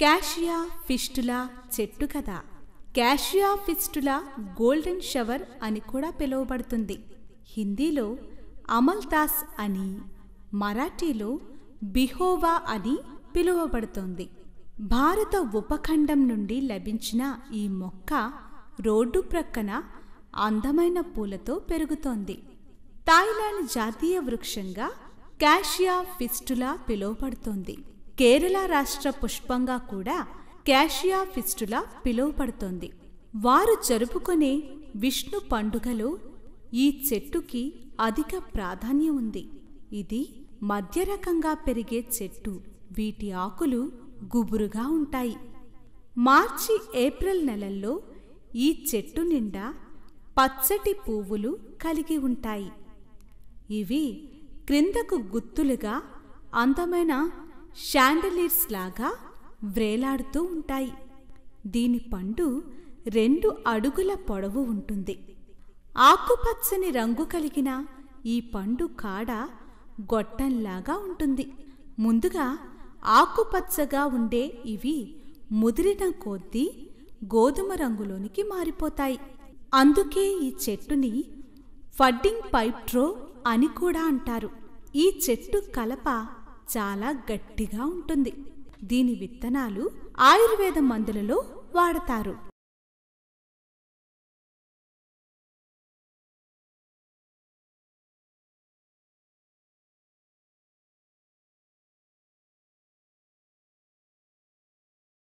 cassia fistula చెట్టు కదా cassia fistula golden shower అని కూడా పిలువబడుతుంది హిందీలో అమల్దాస్ అని మరాఠీలో బిహోవా అని పిలువబడుతోంది భారత ఉపఖండం నుండి లభించిన ఈ మొక్క రోడ్డు ప్రక్కన అందమైన పూలతో పెరుగుతోంది థాయిలాండ్ జాతీయ వృక్షంగా క్యాషియా ఫిస్టులా పిలువబడుతోంది కేరళ రాష్ట్ర పుష్పంగా కూడా క్యాషియా ఫిస్టులా పిలువపడుతోంది వారు జరుపుకునే విష్ణు పండుగలో ఈ చెట్టుకి అధిక ప్రాధాన్యం ఉంది ఇది మధ్యరకంగా పెరిగే చెట్టు వీటి ఆకులు గుబురుగా ఉంటాయి మార్చి ఏప్రిల్ నెలల్లో ఈ చెట్టు నిండా పచ్చటి పువ్వులు కలిగి ఉంటాయి ఇవి క్రిందకు గుత్తులుగా అందమైన షాండలీర్స్ లాగా వ్రేలాడుతూ ఉంటాయి దీని పండు రెండు అడుగుల పొడవు ఉంటుంది ఆకుపచ్చని రంగు కలిగిన ఈ పండు కాడ గొట్టంలాగా ఉంటుంది ముందుగా ఆకుపచ్చగా ఉండే ఇవి ముదిరిన కొద్దీ గోధుమ రంగులోనికి మారిపోతాయి అందుకే ఈ చెట్టుని ఫడ్డింగ్ పైప్ట్రో అని కూడా అంటారు ఈ చెట్టు కలప చాలా గట్టిగా ఉంటుంది దీని విత్తనాలు ఆయుర్వేద మందులలో వాడతారు